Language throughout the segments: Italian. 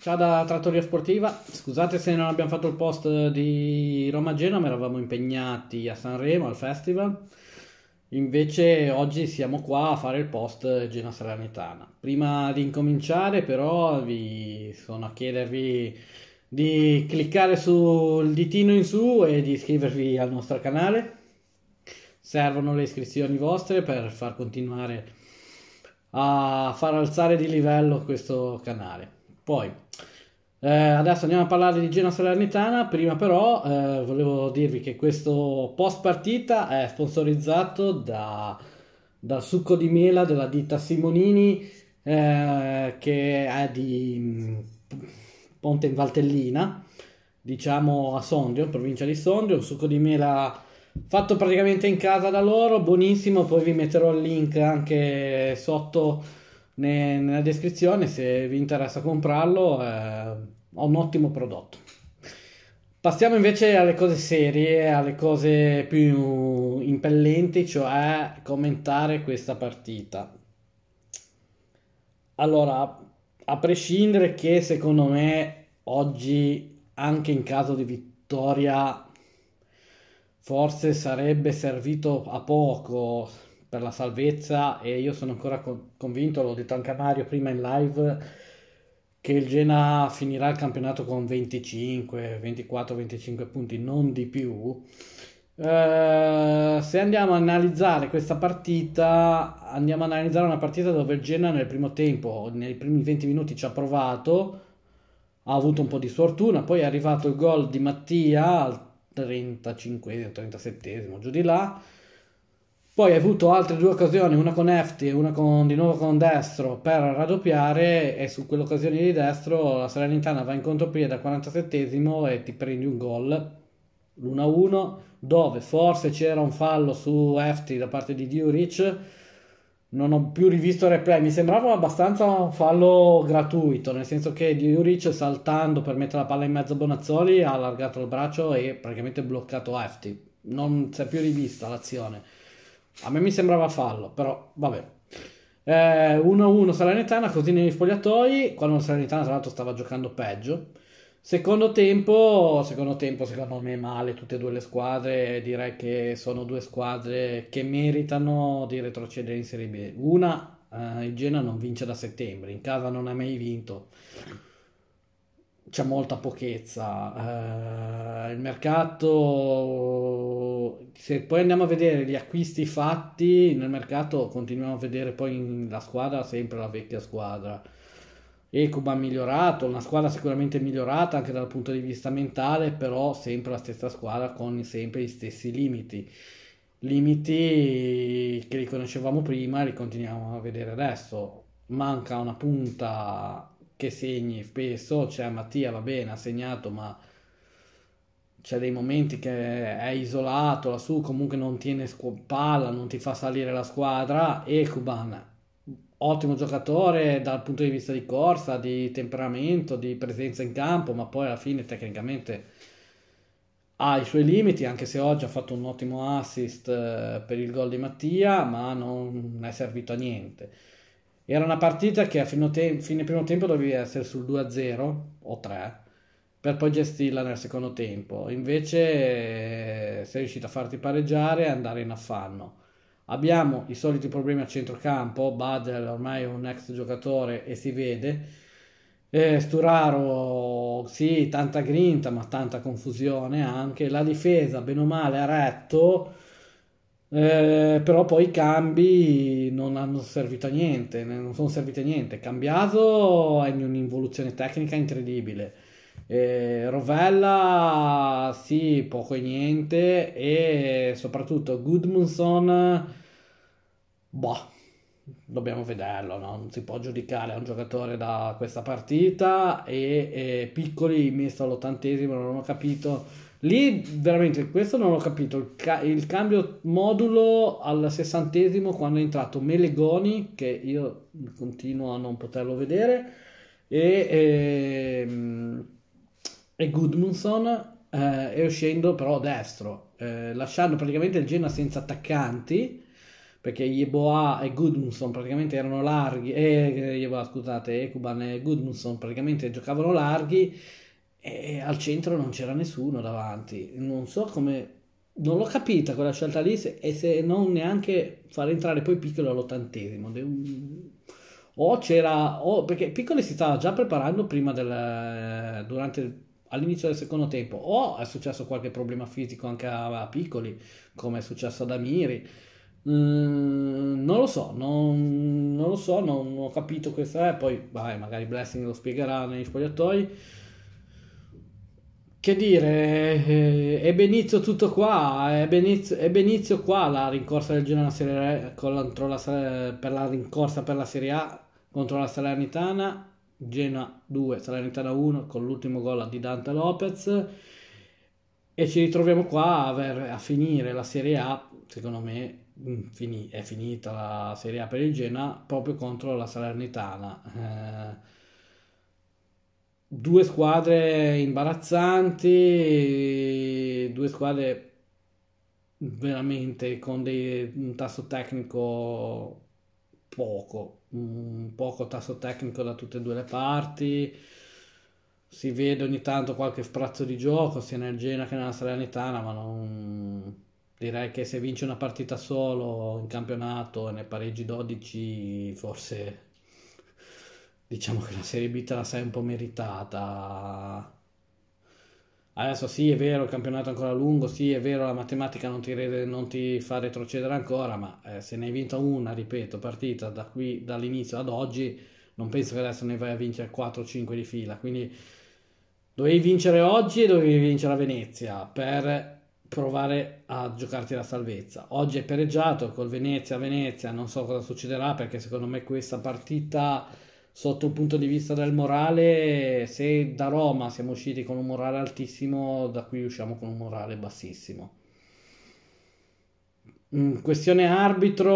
Ciao da Trattoria Sportiva, scusate se non abbiamo fatto il post di Roma Genova, eravamo impegnati a Sanremo, al festival, invece oggi siamo qua a fare il post Gena Salernitana. Prima di incominciare però vi sono a chiedervi di cliccare sul ditino in su e di iscrivervi al nostro canale, servono le iscrizioni vostre per far continuare a far alzare di livello questo canale. Poi eh, adesso andiamo a parlare di Genoa Salernitana, prima però eh, volevo dirvi che questo post partita è sponsorizzato da, dal succo di mela della ditta Simonini eh, che è di mm, Ponte in Valtellina, diciamo a Sondrio, provincia di Sondrio, un succo di mela fatto praticamente in casa da loro, buonissimo, poi vi metterò il link anche sotto ne, nella descrizione se vi interessa comprarlo, è eh, un ottimo prodotto. Passiamo invece alle cose serie, alle cose più impellenti, cioè commentare questa partita. Allora, a prescindere che secondo me oggi, anche in caso di vittoria, forse sarebbe servito a poco per la salvezza e io sono ancora convinto, l'ho detto anche a Mario prima in live, che il Gena finirà il campionato con 25, 24, 25 punti, non di più. Eh, se andiamo a analizzare questa partita, andiamo a analizzare una partita dove il Genoa nel primo tempo, nei primi 20 minuti ci ha provato, ha avuto un po' di sfortuna, poi è arrivato il gol di Mattia al 35, 37, giù di là poi hai avuto altre due occasioni, una con Efti e una con, di nuovo con Destro per raddoppiare e su quell'occasione di Destro la Salernitana va in contropia da 47 e ti prendi un gol, l'1-1, dove forse c'era un fallo su Efti da parte di Diuric, non ho più rivisto il replay, mi sembrava abbastanza un fallo gratuito, nel senso che Diuric saltando per mettere la palla in mezzo a Bonazzoli ha allargato il braccio e praticamente bloccato Efti, non si è più rivista l'azione a me mi sembrava fallo, però vabbè. 1-1 eh, Salernitana, così negli spogliatoi, quando Salernitana tra l'altro stava giocando peggio. Secondo tempo, secondo tempo, secondo me male tutte e due le squadre, direi che sono due squadre che meritano di retrocedere in Serie B. Una, eh, il Genoa non vince da settembre, in casa non ha mai vinto c'è molta pochezza. Eh, il mercato, se poi andiamo a vedere gli acquisti fatti nel mercato, continuiamo a vedere poi la squadra, sempre la vecchia squadra. Ecuba migliorato, una squadra sicuramente migliorata anche dal punto di vista mentale, però sempre la stessa squadra con sempre gli stessi limiti. Limiti che riconoscevamo prima e li continuiamo a vedere adesso. Manca una punta che segni spesso, cioè Mattia va bene, ha segnato, ma c'è dei momenti che è isolato lassù, comunque non tiene scu- palla, non ti fa salire la squadra e Kuban ottimo giocatore dal punto di vista di corsa, di temperamento, di presenza in campo, ma poi alla fine tecnicamente ha i suoi limiti, anche se oggi ha fatto un ottimo assist eh, per il gol di Mattia, ma non è servito a niente. Era una partita che a fine, te- fine primo tempo dovevi essere sul 2-0 o 3 per poi gestirla nel secondo tempo. Invece eh, sei riuscito a farti pareggiare e andare in affanno. Abbiamo i soliti problemi a centrocampo, Badel ormai è un ex giocatore e si vede. Eh, Sturaro, sì, tanta grinta ma tanta confusione anche. La difesa, bene o male, ha retto eh, però poi i cambi non hanno servito a niente, non sono serviti a niente. Cambiato è in un'involuzione tecnica incredibile. Eh, Rovella sì, poco e niente e soprattutto Goodmanson boh, dobbiamo vederlo, no? non si può giudicare un giocatore da questa partita e, e Piccoli messo all'ottantesimo, non ho capito Lì veramente questo non ho capito. Il, ca- il, cambio modulo al sessantesimo quando è entrato Melegoni, che io continuo a non poterlo vedere, e, ehm, e, e Goodmanson eh, e uscendo però destro, eh, lasciando praticamente il Genoa senza attaccanti perché Yeboa e Goodmanson praticamente erano larghi, eh, Yeboah, scusate, Ekuban e Goodmanson praticamente giocavano larghi e al centro non c'era nessuno davanti. Non so come... Non l'ho capita quella scelta lì se... e se non neanche far entrare poi Piccolo all'ottantesimo. O c'era... O... Perché Piccolo si stava già preparando prima del... durante all'inizio del secondo tempo o è successo qualche problema fisico anche a, Piccoli come è successo ad Amiri mm, non lo so non, non lo so non ho capito questa è eh, poi vai, magari Blessing lo spiegherà negli spogliatoi che dire, è eh, benizio tutto qua, è benizio, è benizio qua la rincorsa del Genoa serie, contro la, per la rincorsa per la Serie A contro la Salernitana, Genoa 2, Salernitana 1 con l'ultimo gol di Dante Lopez e ci ritroviamo qua a, ver, a finire la Serie A, secondo me mm, è finita la Serie A per il Genoa proprio contro la Salernitana. Eh, due squadre imbarazzanti, due squadre veramente con dei, un tasso tecnico poco, un poco tasso tecnico da tutte e due le parti. Si vede ogni tanto qualche sprazzo di gioco sia nel Genoa che nella Salernitana, ma non... direi che se vince una partita solo in campionato e ne pareggi 12, forse diciamo che la Serie B te la sei un po' meritata. Adesso sì, è vero, il campionato è ancora lungo, sì, è vero, la matematica non ti, re, non ti fa retrocedere ancora, ma eh, se ne hai vinta una, ripeto, partita da qui, dall'inizio ad oggi, non penso che adesso ne vai a vincere 4 o 5 di fila, quindi dovevi vincere oggi e dovevi vincere a Venezia per provare a giocarti la salvezza. Oggi è pareggiato col Venezia-Venezia, non so cosa succederà perché secondo me questa partita sotto il punto di vista del morale, se da Roma siamo usciti con un morale altissimo, da qui usciamo con un morale bassissimo. In mm, questione arbitro,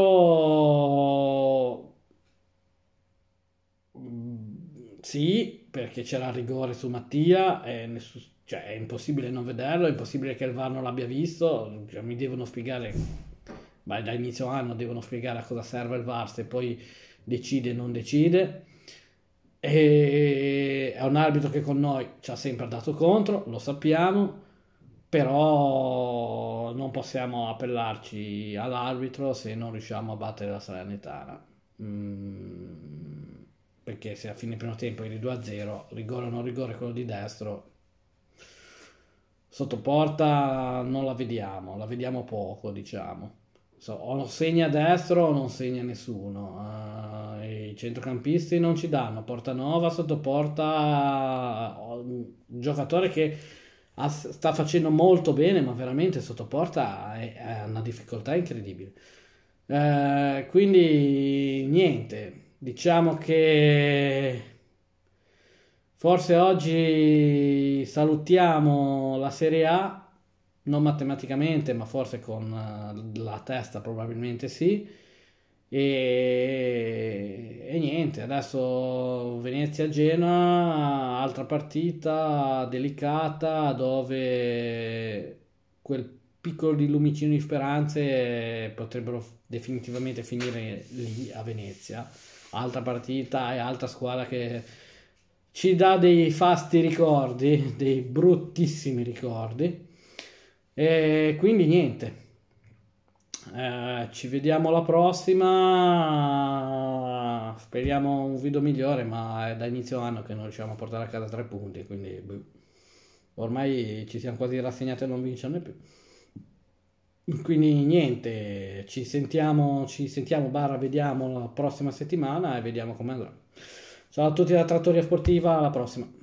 mm, sì, perché c'era rigore su Mattia, e nessun, cioè, è impossibile non vederlo, è impossibile che il VAR non l'abbia visto, cioè, mi devono spiegare, ma da inizio anno devono spiegare a cosa serve il VAR se poi decide o non decide. E è un arbitro che con noi ci ha sempre dato contro, lo sappiamo, però non possiamo appellarci all'arbitro se non riusciamo a battere la Salernitana. Mm, perché se a fine primo tempo eri 2-0, rigore o non rigore quello di destro, sotto porta non la vediamo, la vediamo poco, diciamo. So, o segna destro o non segna nessuno. Uh, i centrocampisti non ci danno, Portanova sottoporta eh, un giocatore che sta facendo molto bene, ma veramente sottoporta è, una difficoltà incredibile. Eh, quindi niente, diciamo che forse oggi salutiamo la Serie A non matematicamente, ma forse con eh, la testa probabilmente sì. E, e, niente, adesso Venezia-Genoa, altra partita delicata dove quel piccolo di lumicino di speranze potrebbero definitivamente finire lì a Venezia. Altra partita e altra squadra che ci dà dei fasti ricordi, dei bruttissimi ricordi. E quindi niente, eh, ci vediamo alla prossima. Speriamo un video migliore, ma è da inizio anno che non riusciamo a portare a casa tre punti, quindi boh. ormai ci siamo quasi rassegnati a non vincerne più. Quindi niente, ci sentiamo, ci sentiamo, barra, vediamo la prossima settimana e vediamo come andrà. Ciao a tutti da Trattoria Sportiva, alla prossima.